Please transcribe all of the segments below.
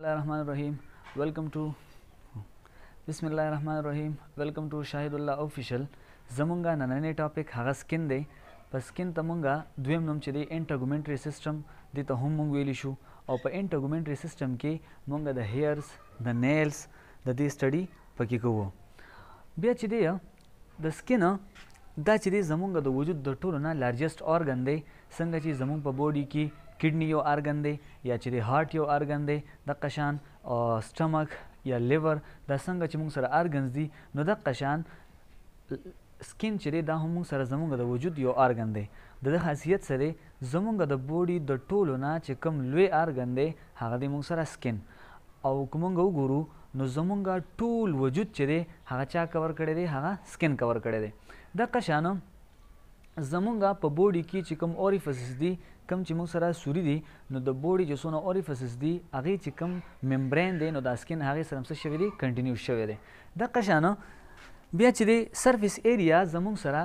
Bismillahirrahmanirrahim. Welcome to Bismillahirrahmanirrahim. Welcome to Shahidullah Official. زمونږه نننې ټاپک هغه سکین دی په سکین ته مونږه دویم نوم چې دی انټرګومنټري سیستم دې ته هم مونږ ویلی شو او په انټرګومنټري سیستم کې مونږه د هیئرز د نیلز د دې سټډي پکې کوو بیا چې دی د سکین دا چې دی زمونږ د وجود د ټولو نه لارجست اورګن دی څنګه چې زمونږ په بوډي کې کډنی یو ارګن دی یا چې د هارت یو ارګن دی د قشان او سټمک یا لیور دا څنګه چې موږ سره ارګنز دي نو د قشان سکین چې دی دا هم موږ سره زمونږ د وجود یو ارګن دی د د خاصیت سره زمونږ د بوډي د ټولو نه چې کم لوی ارګن دی هغه د موږ سره سکین او کومنګ وګورو نو زمونږ ټول وجود چې دی هغه چا کور کړی دی هغه سکین کور کړی دی د قشانه زمونږ په بوډي کې چې کوم اوریفسز دي کم چې موږ سره سوري دي نو د بوډي چې څونه اوریفسز دي هغه چې کم ممبرین دی نو دا سکن هغه سره څه شوی دی کنټینیو شوی دی د قشانه بیا چې دی سرفیس ایریا زموږ سره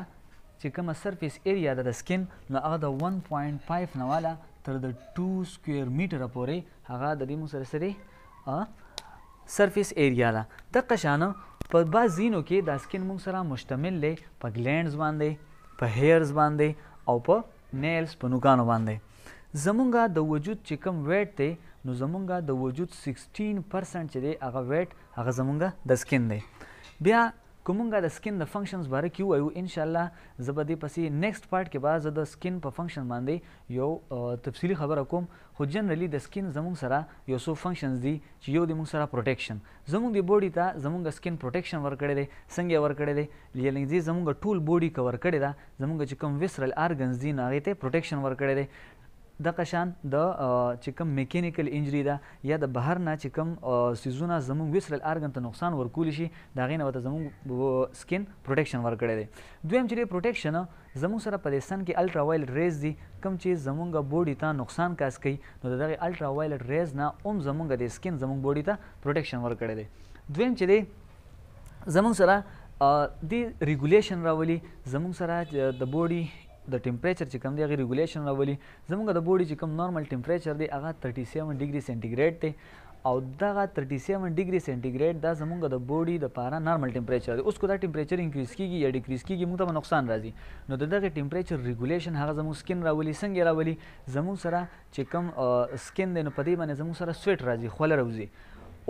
چې کومه سرفیس ایریا ده د سکن نو هغه د 1.5 نه والا تر د 2 سکوير میټر پورې هغه د دې موږ سره سره سرفیس ایریا ده د قشانه په بازینو کې د سکن موږ سره مشتمل دی په ګلینډز باندې په هیرز باندې او په نیلز په نوکانو باندې زمونږه د وجود چې کوم ویټ دی نو زمونږه د وجود 16 پرسنټ چې دی هغه ویټ هغه زمونږه د سکن دی بیا کومونګه د سکین د فنکشنز باره کې وایو ان شاء الله زبدې پسې نیکسټ پارت کې به زه د سکین په فنکشن باندې یو تفصیلی خبره کوم خو جنرالي د سکین زموږ سره یو سو فنکشنز دي چې یو د موږ سره پروټیکشن زموږ د بوډي ته زموږ سکین پروټیکشن ورکړي دي څنګه ورکړي دي لینګ دي زموږ ټول بوډي کور کړي دا زموږ چې کوم ویسرل ارګنز دي نه غته پروټیکشن ورکړي دي د قشان د چې کوم میکانیکل انجری ده یا د بهر نه چې کوم سيزونه زموږ ویسرل ارګن ته نقصان ورکول شي دا غینه وته زموږ سکین پروټیکشن ورکړي دي دویم چې پروټیکشن زموږ سره په لسن کې الټرا وایلټ ریز دي کوم چې زموږ بوډي ته نقصان کاس کوي نو دغه الټرا وایلټ ریز نه اوم زموږ د سکین زموږ بوډي ته پروټیکشن ورکړي دي دویم چې دی زموږ سره د ریګولیشن راولي زموږ سره د بوډي د ټمپریچر چې کوم دی هغه ریګولیشن راولي زموږ د بوډي چې کوم نارمل ټمپریچر دی هغه 37 ډیګري سنټیګریډ دی او دغه 37 ډیګري سنټیګریډ دا زموږ د بوډي د پاره نارمل ټمپریچر دی اوس کو دا ټمپریچر انکریز کیږي یا ډیکریز کیږي موږ ته نقصان راځي نو دغه ټمپریچر ریګولیشن هغه زموږ سکن راولي څنګه راولي زموږ سره چې کوم سکن دی نو په دې باندې زموږ سره سویټ راځي خوله راوځي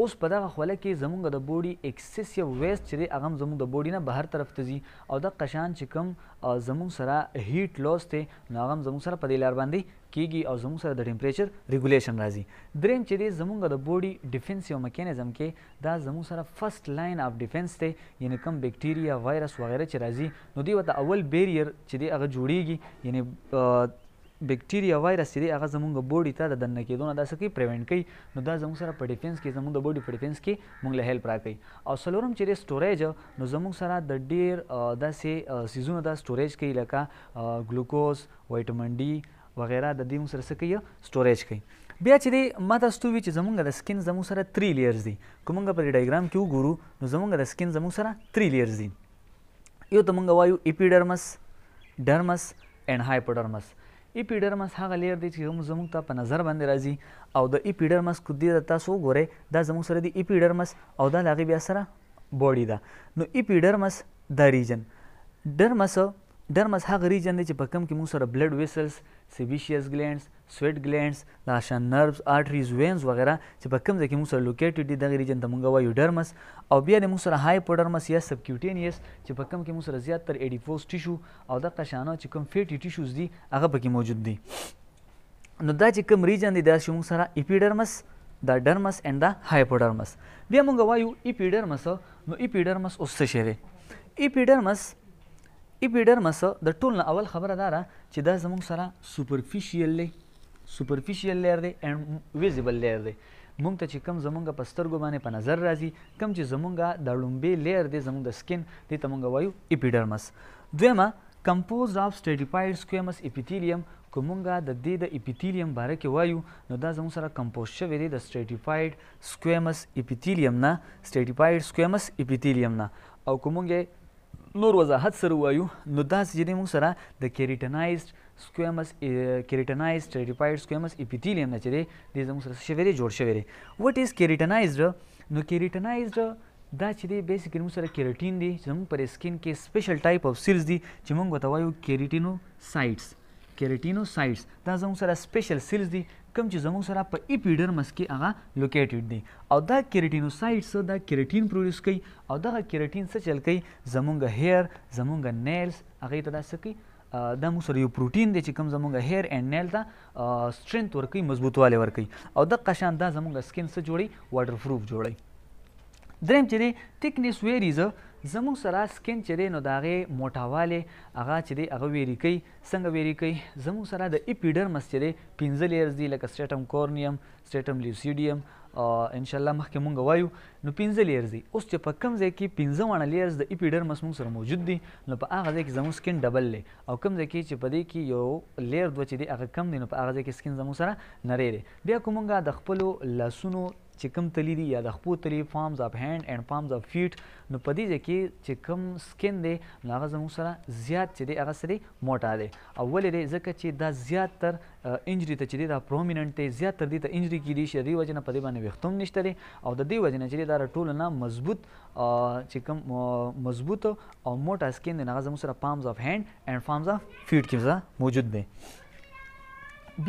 اوس په دغه خوله کې زمونږ د بوډي اکسس یا ویست چې دی هغه هم زمونږ د بوډي نه بهر طرف ته ځي او د قشان چې کوم زمونږ سره هیټ لاس دی نو هغه هم زمونږ سره په دې لار باندې کیږي او زمونږ سره د ټمپریچر ریګولیشن راځي دریم چې دی زمونږ د بوډي ډیفنس یو میکانیزم کې دا زمونږ سره فرست لاین اف ډیفنس دی یعنی کوم بیکټیریا وایرس وغیرہ چې راځي نو دی وته اول بیریر چې دی هغه جوړیږي یعنی بکټیریا وایرس چې دی هغه زمونږ بوډي ته د دننه کېدو نه داسې کوي پریونټ کوي نو دا زمونږ سره په ډیفینس کې زمونږ د بوډي په ډیفینس کې مونږ له هیلپ راکوي او څلورم چې دی سټوریج نو زمونږ سره د ډیر داسې سیزونو دا سټوریج کوي لکه ګلوکوز وایټامین ډي وغیرہ د دې مونږ سره څه کوي سټوریج کوي بیا چې دی ما تاسو ته وی چې زمونږ د سکین زمونږ سره 3 لیئرز دي کومنګ په ډایګرام کې وګورو نو زمونږ د سکین زمونږ سره 3 لیئرز دي یو ته مونږ وایو اپیډرمس ډرمس اینډ هایپوډرمس ایپیډرمس هغه لیر دی چې هم زموږ ته په نظر باندې راځي او د ایپیډرمس کودی د تاسو وګورئ دا زموږ سره دی ایپیډرمس او دا لاغي بیا سره باډي ده نو ایپیډرمس دا ریجن ډرمس ډرمس هغه ریجن دی چې په کوم کې موږ سره بلډ ویسلز سیبیشیس ګلینډز سویټ ګلینډز دا شان نرفز آرټریز وینز وغیرہ چې په کوم ځای کې موږ سره لوکیټډ دي دغه ریجن ته موږ وایو ډرمس او بیا د موږ سره هایپوډرمس یا سبکیوټینیس چې په کوم کې موږ سره زیات تر ایډیپوز ټیشو او د قشانو چې کوم فیټي ټیشوز دي هغه پکې موجود دي نو دا چې کوم ریجن دی دا چې موږ سره اپیډرمس دا ډرمس اینڈ دا هایپوډرمس بیا موږ وایو اپیډرمس نو اپیډرمس اوس څه شی دی اپیډرمس اپیډرمس د ټول نه اول خبره دارا چې دا زموږ سره سوپرفیشل دی سوپرفیشل لیر دی اینڈ ویزیبل لیر دی مونږ ته چې کم زمونږ په سترګو باندې په نظر راځي کم چې زمونږ د لومبې لیر دی زمونږ د سکن دې ته مونږ وایو اپیډرمس دویمه کمپوزډ اف سټریډیفاید سکویمس اپیتیلیم کومونګه د دې د اپیتیلیم باره کې وایو نو دا زموږ سره کمپوز شوی دی د سټریډیفاید سکویمس اپیتیلیم نه سټریډیفاید سکویمس اپیتیلیم نه او کومونګه نور وضاحت سره وایو نو داسې چې دی موږ سره د کیریټنایزډ سکویمس کیریټنایزډ ریپایډ سکویمس اپیتیلیم نه چې دی دی زموږ سره شوی دی جوړ شوی دی وټ از کیریټنایزډ نو کیریټنایزډ دا چې دی بیسیکلی موږ سره کیریټین دی چې زموږ پر سکین کې سپیشل ټایپ آف سیلز دي چې موږ ورته وایو کیریټینو سایټس کیریټینوسایټس دا زموږ سره سپیشل سیلز دي کوم چې زموږ سره په ایپیډرمس کې هغه لوکیټډ دي او دا کیریټینوسایټس دا کیریټین پروډوس کوي او دغه کیریټین څه چل کوي زموږ هیر زموږ نیلز هغه ته دا څه کوي دا موږ سره یو پروتین دی چې کوم زموږ هیر اینډ نیل ته سټرینث ورکوي مضبوطوالی ورکوي او د قشان دا زموږ سکین سره جوړي واټر پروف جوړي دریم چې دی ټیکنس ویریز زموږ سره سکین چې دی نو د هغې موټاوالی هغه چې دی هغه ویری کوي څنګه ویری کوي زموږ سره د ایپیډرمس چې دی پنځه لیرز دي لکه سټیټم کورنیم سټیټم لیوسیډیم انشاءالله مخکې مونږ وایو نو پنځه لیرز دي اوس چې په کوم ځای کې پنځه واڼه لیرز د ایپیډرمس مونږ سره موجود دي نو په هغه ځای کې زموږ سکین ډبل دی او کوم ځای کې چې په دې کې یو لیر دوه چې دی هغه کم دی نو په هغه ځای کې سکین زموږ سره نری دی بیا که مونږ د خپلو لاسونو چې کوم تلی دي یا د خپو تلی فارمز اف هیند اینڈ فارمز اف فیټ نو په دې ځای کې چې کوم سکن دی نو هغه زموږ سره زیات چې دی هغه سره موټا دی او ولې دی ځکه چې دا زیات تر انجری ته چې دی دا پرومیننٹ دی زیات تر دې ته انجری کې دی شری وجنه په دې باندې وختوم نشته دی او د دې وجنه چې دا ټول نه مضبوط چې کوم مضبوط او موټا سکن دی هغه زموږ سره فارمز اف هیند اینڈ فارمز اف فیټ کې موجود دی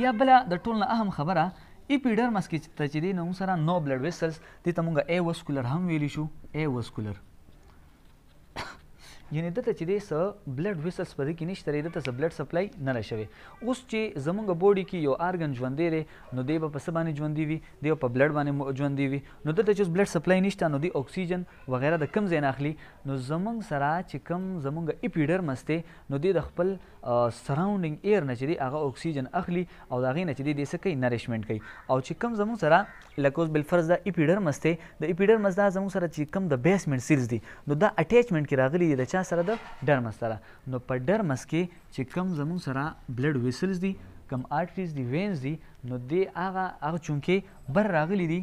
بیا بل د ټول نه اهم خبره اپیډرمس کې چې دی نو سره نو بلډ ویسلز دې ته مونږ ای واسکولر هم ویلی شو ای واسکولر یعنی دته چې د س بلډ ویسلز پدې کې نشته لري دته س بلډ سپلای نه راشوي اوس چې زمونږ بوډي کې یو ارګن ژوندې لري نو دی په پس باندې ژوندې وي دی په بلډ باندې ژوندې وي نو دته چې بلډ سپلای نشته نو دی اکسیجن وغیرہ د کم ځای اخلي نو زمونږ سره چې کم زمونږ اپیډر مسته نو دی د خپل سراوندینګ ایر نه چې دی هغه اکسیجن اخلي او دا غي نه چې دی د سکه نریشمنت کوي او چې کم زمونږ سره لکوز بل فرض د اپیډر مسته د اپیډر مزدا زمونږ سره چې کم د بیسمنت سیلز دي نو دا اٹیچمنت کې راغلي د چا سره د ډرمس سره نو په ډرمس کې چې کم زموږ سره بلډ ویسلز دي کم آرټریز دي وینز دي نو دی هغه هغه چونکې بر راغلی دي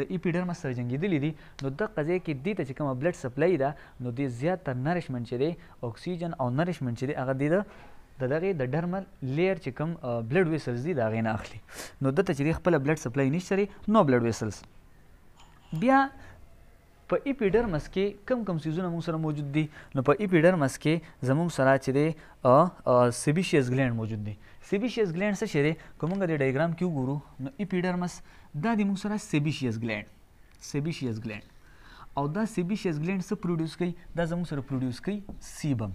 د ایپیډرمس سره جنګیدلی دي نو د قضیه کې دې ته چې کومه بلډ سپلای ده نو دې زیات تر نریشمنت چې دی اکسیجن او نریشمنت چې دی هغه دې د دغه د ډرمل لیر چې کوم بلډ ویسلز دي دا غینه اخلي نو د ته چې خپل بلډ سپلای نشته نو بلډ ویسلز بیا په اپیډرمس کې کم کم سیزونه موږ سره موجود دي نو په اپیډرمس کې زموږ سره چې دی سیبیشیس ګلینډ موجود دي سیبیشیس ګلینډ څه شی دی کومه د ډایګرام کې وګورو نو اپیډرمس دا د موږ سره سیبیشیس ګلینډ سیبیشیس ګلینډ او دا سیبیشیس ګلینډ څه پروډوس کوي دا زموږ سره پروډوس کوي سیبم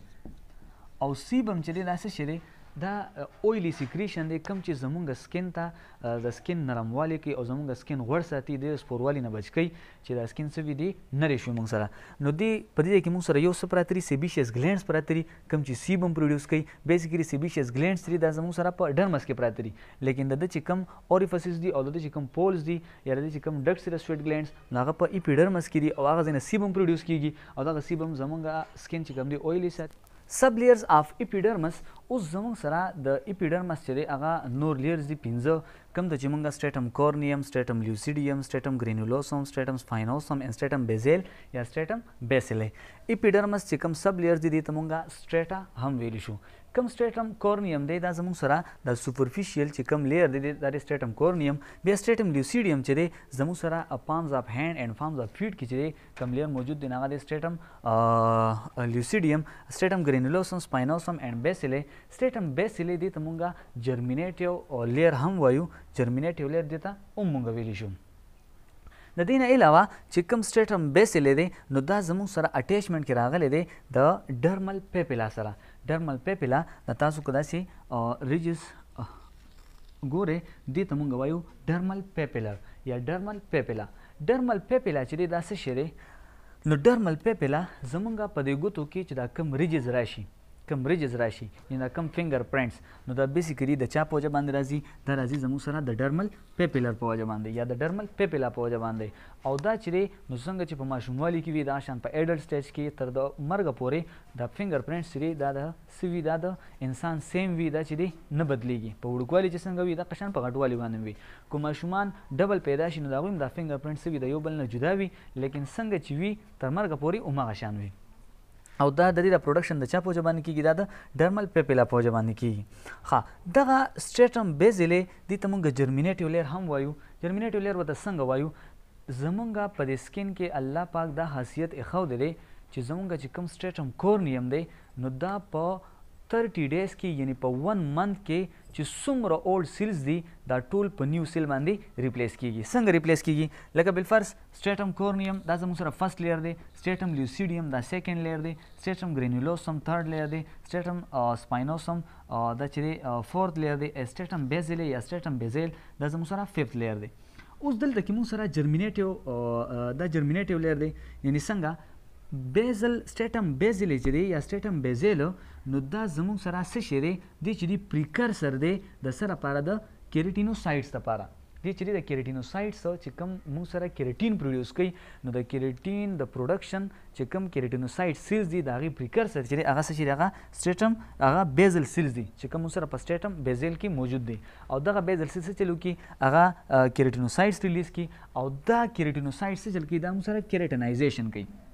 او سیبم چې دی دا څه شی دی دا اویلی سیکریشن دی کم چې زمونږ سکین ته د سکین نرموالی کوي او زمونږ سکین غوړ ساتي د سپوروالي نه بچ کوي چې دا سکین څه دی نری شو موږ سره نو دی په دې کې موږ سره یو سپراتری سیبیشس ګلینډز پراتری کم چې سیبم پروډوس کوي بیسیکلی سیبیشس ګلینډز لري دا زمونږ سره په ډرمس کې پراتری لیکن د چې کم اوریفسز دی او د چې کم پولز دی یا د چې کم ډکس رسټ ګلینډز نو هغه په ایپیډرمس کې دی او هغه ځنه سیبم پروډوس کیږي او دا سیبم زمونږ سکین چې کم دی اویلی ساتي سب لیئرز اف اپیډرمس اوس زموږ سره د اپیډرمس چې دی هغه نور لیئرز دي پنځه کم د چې موږ سټیټم کورنیم سټیټم لیوسیډیم سټیټم گرینولوسوم سټیټم سپاینوسوم ان سټیټم بیزل یا سټیټم بیسل اپیډرمس چې کوم سب لیئرز دي ته موږ سټیټا هم ویل شو کوم سټریټم کورنیم دی دا زموږ سره د سوپرفیشل چې کوم لیر دی دا سټریټم کورنیم بیا سټریټم لیوسیډیم چې دی زموږ سره پامز اف هیند اینڈ فارمز اف فیټ کې چې دی کوم لیر موجود دی هغه دی سټریټم لیوسیډیم سټریټم ګرینولوسم سپاینوسم اینڈ بیسیلی سټریټم بیسیلی دی ته مونږه جرمینیټیو لیر هم وایو جرمینیټیو لیر دی ته هم مونږ ویلی شو د دې نه علاوه چې کوم سټریټم بیسیلی دی نو دا زموږ سره اټیچمنټ کې راغلی دی د ډرمل پیپیلا سره ډرمل پیپلا د تاسو کدا سي ریجس ګوره دې ته مونږ وایو ډرمل پیپلر یا ډرمل پیپلا ډرمل پیپلا چې دا څه شی دی نو ډرمل پیپلا زمونږه په دې ګوتو کې چې دا کم ریجز راشي کم ریجز راشي یعنی کم فینګر پرنټس نو دا بیسیکلی د چا په وجه باندې راځي دا راځي زموږ سره د ډرمل پیپیلر په وجه باندې یا د ډرمل پیپیلا په وجه باندې او دا چې نو څنګه چې په ماشوموالي کې وي دا شان په اډلټ سټیج کې تر د مرګ پورې دا فینګر پرنټس لري دا د سوي دا د انسان سیم وي دا چې دی نه بدلیږي په وړوکوالي چې څنګه وي دا قشان په غټوالي باندې وي کوم ماشومان ډبل پیدا شي نو دا غویم دا فینګر پرنټس وي د یو بل نه جدا وي لیکن څنګه چې وي تر مرګ پورې اومغه شان وي او دا د دې د پروډکشن د چا په ځبان کېږي دا د ډرمل پیپلا په ځبان کېږي ها دغه سټریټم بیزلې د تمونګ جرمینیټیو لیر هم وایو جرمینیټیو لیر وته څنګه وایو زمونږه په د سکین کې الله پاک دا حیثیت اخو دی چې زمونږه چې کوم سټریټم کورنیم دی نو دا په 30 ډیز کې یعنی په 1 منت کې چې څومره اولډ سیلز دي دا ټول په نیو سیل باندې ریپلیس کیږي څنګه ریپلیس کیږي لکه بل فرض سټیټم کورنیم دا زموږ سره فرست لیر دی سټیټم لیوسیډیم دا سیکنډ لیر دی سټیټم ګرینولوسم تھرډ لیر دی سټیټم سپاینوسم دا چې دی فورث لیر دی سټیټم بیزل یا سټیټم بیزل دا زموږ سره فیفث لیر دی اوس دلته کې موږ سره جرمینیټیو دا جرمینیټیو لیر دی یعنی څنګه بیزل سټیټم بیزل چې دی یا سټیټم بیزل نو دا زموږ سره څه شی دی د چې دی پریکرسر دی د سره لپاره د کیریټینوسایټس لپاره د چې دی د کیریټینوسایټس چې کوم موږ سره کیریټین پروډوس کوي نو د کیریټین د پروډکشن چې کوم کیریټینوسایټ سیلز دي د هغې پریکرسر چې دی هغه څه شی دی هغه سټیټم هغه بیزل سیلز دي چې کوم موږ سره په سټیټم بیزل کې موجود دي او دغه بیزل سیلز څه چلو کې هغه کیریټینوسایټس ریلیز کی او دا کیریټینوسایټس چې چل کې دا موږ سره کیریټنایزیشن کوي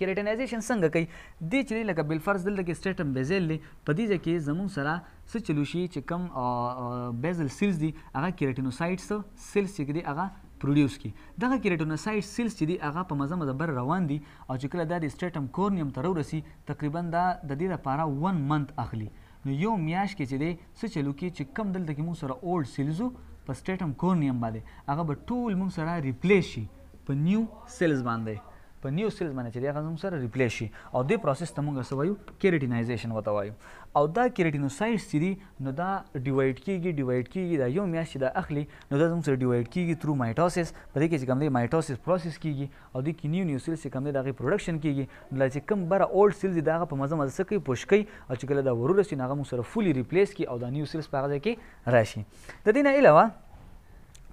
کریټینایزیشن څنګه کوي دې چې لکه بل فرض دلته کې سټیټم بیزل دی په دې ځکه چې زمون سره څه چلو شي چې کم بیزل سیلز دي هغه کریټینوسایټس سیلز چې دي هغه پروډوس کی دغه کریټینوسایټ سیلز چې دي هغه په مزه مزه بر روان دي او چې کله دا د سټیټم کورنیم تر ورسی تقریبا دا د دې لپاره 1 منت اخلي نو یو میاش کې چې دی څه چلو کې چې کم دلته کې مو سره اولډ سیلزو په سټیټم کورنیم باندې هغه به ټول مو سره ریپلیس شي په نیو سیلز باندې په نیو سیلز باندې چې هغه زموږ سره ریپلیس شي او دې پروسس ته موږ څه وایو کیریټینایزیشن ورته وایو او دا کیریټینوسایټس چې دي نو دا ډیوایډ کیږي ډیوایډ کیږي دا یو میاشت چې دا اخلي نو دا زموږ سره ډیوایډ کیږي تھرو مایټوسس په دې کې چې کوم دی مایټوسس پروسس کیږي او د نیو نیو سیلز چې کوم دی دا غي پروډکشن کیږي نو چې کوم بره اولډ سیلز دا په مزه مزه کوي پوشکي او چې کله دا ورور شي هغه موږ سره فولي ریپلیس کی او دا نیو سیلز په هغه کې راشي د دې نه علاوه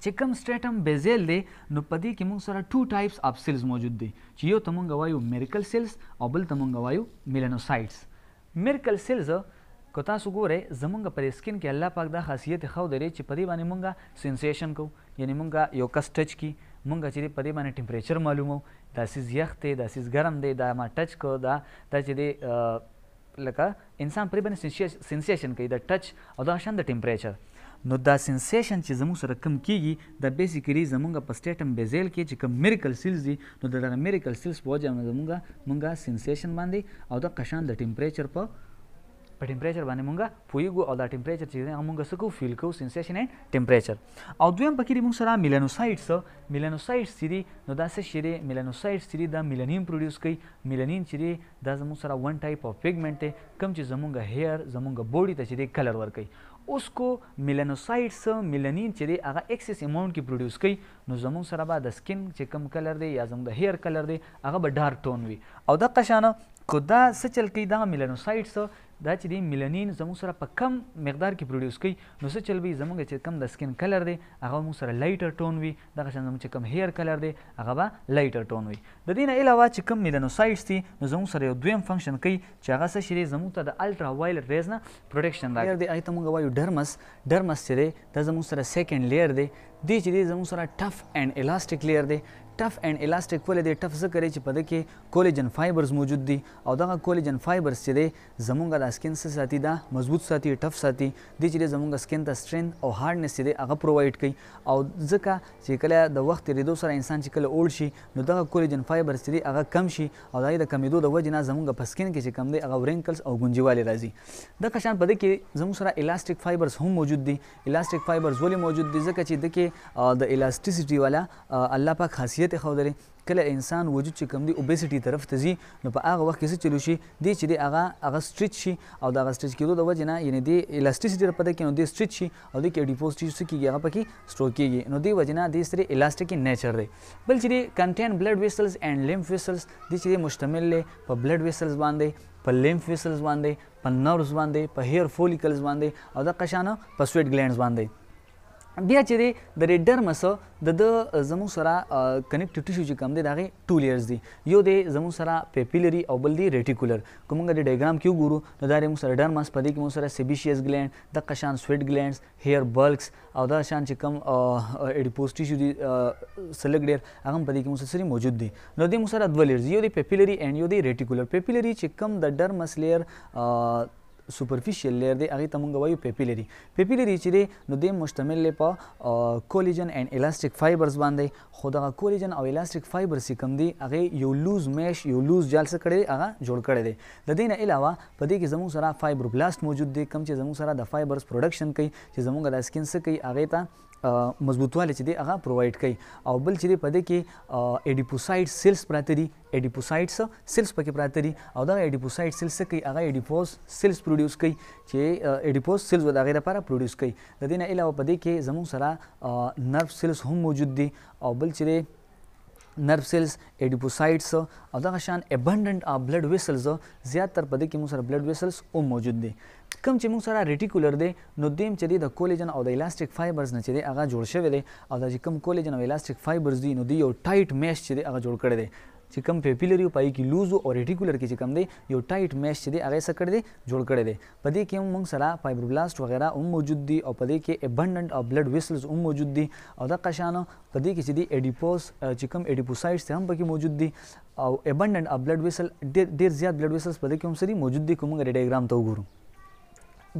چې کوم سټریټم بیزل دی نو په دې کې موږ سره ټو ټایپس اف سیلز موجود دي چې یو ته موږ وایو میریکل سیلز او بل ته موږ وایو میلانوسایټس میریکل سیلز که تاسو ګورئ زمونږ پر سکین کې الله پاک دا خاصیت خو درې چې په دې باندې مونږه سنسیشن کو یعنی مونږه یو کس ټچ کی مونږه چې په دې باندې ټمپریچر معلومو دا سیز یخ دی دا سیز ګرم دی دا ما ټچ کو دا دا چې دی لکه انسان پرې باندې سنسیشن کوي د ټچ او دا شان د ټمپریچر نو دا سنسیشن چې زموږ سره کم کیږي دا بیسیکلی زمونږ په سټیټم بیزیل کې چې کوم میریکل سیلز دي نو د دغه میریکل سیلز په وجه زمونږ مونږه سنسیشن باندې او د قشان د ټمپریچر په په ټمپریچر باندې مونږه پویګو او دا ټمپریچر چې دی مونږه سکو فیل کو سنسیشن اینڈ ټمپریچر او دویم پکې مونږ سره میلانوسایټس میلانوسایټس چې دي نو دا څه شی دی میلانوسایټس چې دي دا میلانین پروډوس کوي میلانین چې دی دا زموږ سره ون ټایپ اف پیګمنټ دی کوم چې زمونږ هیر زمونږ بوډي ته چې دی کلر ورکوي उसको میلانوسایټس میلانین چې دی هغه اکسس اماونت کې پروډوس کوي نو زموږ سره به د سکن چې کم کلر دی یا زموږ د هیر کلر دی هغه به ډارک ټون وي او د قشانه کو دا څه چل کوي دا میلانوسایټس دا چې دی میلانین زموږ سره په کم مقدار کې پروډوس کوي نو څه چل به زموږ چې کم د سکن کلر دی هغه موږ سره لایټر ټون وي دغه شان زموږ چې کم هیر کلر دی هغه به لایټر ټون وي د دې نه علاوه چې کم میلانوسایټس دي نو زموږ سره یو دویم فنکشن کوي چې هغه څه شری زموږ ته د الټرا وایلټ ریز نه پروټیکشن راکړي دی ایته موږ وایو ډرمس ډرمس چې دی دا زموږ سره سیکنډ لیر دی دی چې دی زموږ سره ټف اینڈ الاستیک لیر دی ټف اینڈ الاستیک ولې دی ټف څه کوي چې په دې کې کولیجن فایبرز موجود دي او دغه کولیجن فایبرز چې دی زمونږ د سکن سره ساتي دا مضبوط ساتي ټف ساتي د چې زمونږ سکن ته سترینث او هارډنس دی هغه پرووایډ کوي او ځکه چې کله د وخت ریدو سره انسان چې کله اول شي نو دغه کولیجن فایبرز دی هغه کم شي او دای د کمیدو د وجې نه زمونږ په سکن کې چې کم دی هغه ورینکلز او ګنجوالي راځي د کشان په دې کې زموږ سره الاستیک فایبرز هم موجود دي الاستیک فایبرز ولې موجود دي ځکه چې د کې د الاستیسټي والا الله پاک خاصیت محدودیت خوندلې کله انسان وجود چې کم دی اوبېسټي طرف ته ځي نو په هغه وخت کې څه چلو شي دی چې دی هغه هغه سټریچ شي او دا هغه سټریچ کېدو د وجې نه یعنی دی الاستیسټي په دې کې نو دی سټریچ شي او دی کې ډیپوزټي څه کیږي هغه پکې سټور کیږي نو دی وجې نه دی سره الاستیک نیچر دی بل چې دی کنټین بلډ ویسلز اینڈ لیمف ویسلز دی چې مشتمل له په بلډ ویسلز باندې په لیمف ویسلز باندې په نرز باندې په هیر فولیکلز باندې او د قشانه په سویټ ګلینډز باندې بیا چې دی د ریډر مسل د د زمو سره کنیکټ ټیشو چې کم دی دا غي ټو لیئرز دي یو دی زمو سره پیپیلری او بل دی ریټیکولر کومګه د ډایګرام کیو ګورو نو دا زمو سره ډر مس پدې کې مو سره سیبیشیس ګلند د قشان سویټ ګلندز هیر بلکس او دا شان چې کم اډیپوز ټیشو دی سلګ ډیر هغه پدې کې مو سره موجود دي نو د مو سره دوه لیئرز یو دی پیپیلری اینڈ یو دی ریټیکولر پیپیلری چې کم د ډر مس لیئر سپرفیشل لیر دی هغه ته مونږ وایو پیپیلری پیپیلری چې دی نو د مشتمل لی په کولیجن اینڈ الاستیک فایبرز باندې خو دغه کولیجن او الاستیک فایبر چې کوم دی هغه یو لوز میش یو لوز جال سره کړی هغه جوړ کړی دی د دې نه علاوه په دې کې زموږ سره فایبروبلاست موجود دی کوم چې زموږ سره د فایبرز پروډکشن کوي چې زموږ د سکین سره کوي هغه ته مضبوطوالی چې دی هغه پرووایډ کوي او بل چې په دې کې اډیپوسایټ سیلز پراته دي اډیپوسایټس سیلز پکې پراته دي او دا اډیپوسایټ سیلز کوي هغه اډیپوز سیلز پروډوس کوي چې اډیپوز سیلز د هغه لپاره پروډوس کوي د دې نه علاوه په دې کې زموږ سره نرف سیلز هم موجود دي او بل چې نرف سیلز اډیپوسایټس او دا شان ابنډنت بلډ ویسلز زیات تر په دې کې موږ سره بلډ ویسلز هم موجود دي کم چې موږ سره ریټیکولر دی نو دیم چې دی د کولیجن او د الاستیک فایبرز نه چې دی هغه جوړ شوی دی او دا چې کم کولیجن او الاستیک فایبرز دی نو دی یو ټایټ میش چې دی هغه جوړ کړی دی چې کم پیپیلری پای کې لوز او ریټیکولر کې چې کم دی یو ټایټ میش چې دی هغه سره کړی دی جوړ کړی دی په دې کې موږ سره فایبروبلاست وغیرہ هم موجود دي او په دې کې ابندنت او بلډ ویسلز هم موجود دي او د قشانو په دې کې چې دی اډیپوس چې کم اډیپوسایټس هم پکې موجود دي او ابندنت او بلډ ویسل ډیر زیات بلډ ویسلز په دې کې هم سری موجود دي کوم غوړي ډایګرام ته وګورئ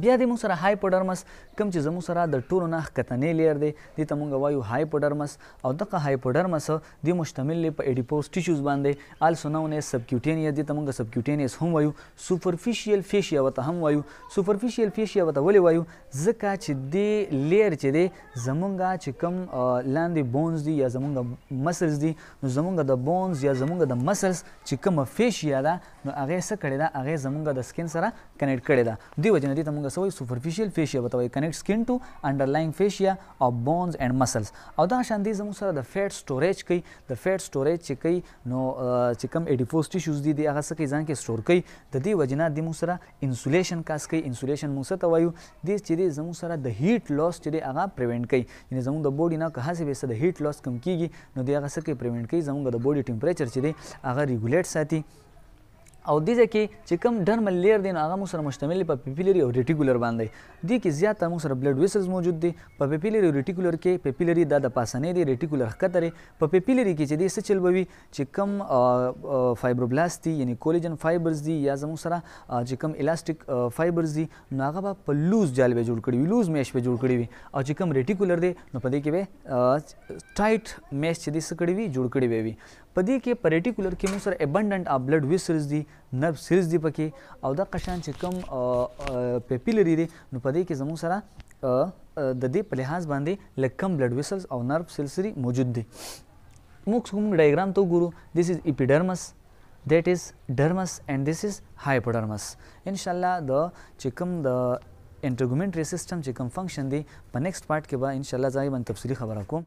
بیا د مون سره هایپوډرمس کوم چې زمو سره د ټولو نه ښکتنې لیر دی دې ته مونږ وایو هایپوډرمس او دغه هایپوډرمس دی مشتمل دی په اډیپوز ټیشوز باندې آلسو نون از سبکیوټینیس دې ته مونږ سبکیوټینیس هم وایو سوپرفیشل فیشیا وته هم وایو سوپرفیشل فیشیا وته ولې وایو ځکه چې دې لیر چې دی زمونږه چې کوم لاندې بونز دي یا زمونږه مسلز دي نو زمونږه د بونز یا زمونږه د مسلز چې کوم فیشیا ده نو هغه څه کړی ده هغه زمونږه د سکین سره کنیکټ کړی ده دی وجنه دې ته څنګه سوی سوپرفیشل فیشیا بتوي کنیکټ سکین ټو انډرلاینګ فیشیا او بونز اند مسلز او دا شاندې زموږ سره د فیټ سټوریج کوي د فیټ سټوریج چې کوي نو چې کوم ایډیفوز ټیشوز دي هغه څه کوي ځان کې سټور کوي د دې وجنا د موږ سره انسولیشن کاس کوي انسولیشن موږ څه ته وایو دې چې دې زموږ سره د هیټ لاس چې هغه پریونټ کوي یعنی زموږ د بوډي نه که هڅه به د هیټ لاس کم کیږي نو دې هغه څه کوي پریونټ کوي زموږ د بوډي ټمپریچر چې دی هغه ریګولیټ ساتي او د دې کې چې کوم ډرمل لیر دین هغه مو سره مشتمل په پیپیلری او ریټیکولر باندې دي کې زیات مو سره بلډ ویسلز موجود دي په پیپیلری او ریټیکولر کې پیپیلری د پاسنې دی ریټیکولر خطرې په پیپیلری کې چې دې څه چلبوي چې کوم فایبروبلاست دي یعنی کولیجن فایبرز دي یا زمو سره چې کوم الاستیک فایبرز دي نو هغه په لوز جالبه جوړ کړي وي لوز میش په جوړ کړي وي او چې کوم ریټیکولر دی نو په دې کې به ټایټ میش چې دې څه کړي وي جوړ کړي وي په دې کې پریټیکولر کې موږ سره ابندنت اف بلډ ویسرز دي نرو سیریز دي پکې او دا قشان چې کم پیپیلری دي نو په دې کې زموږ سره د دې په لحاظ باندې لکم بلډ ویسلز او نرو سلسری موجود دي موږ کوم ډایګرام ته وګورو دیس از اپیډرمس that is dermis and this is hypodermis انشاءالله د چې کوم د انټرګومنټري سیستم چې کوم فنکشن دی په نیکسټ پارت کې به انشاءالله ځای باندې تفصیلي خبره کوم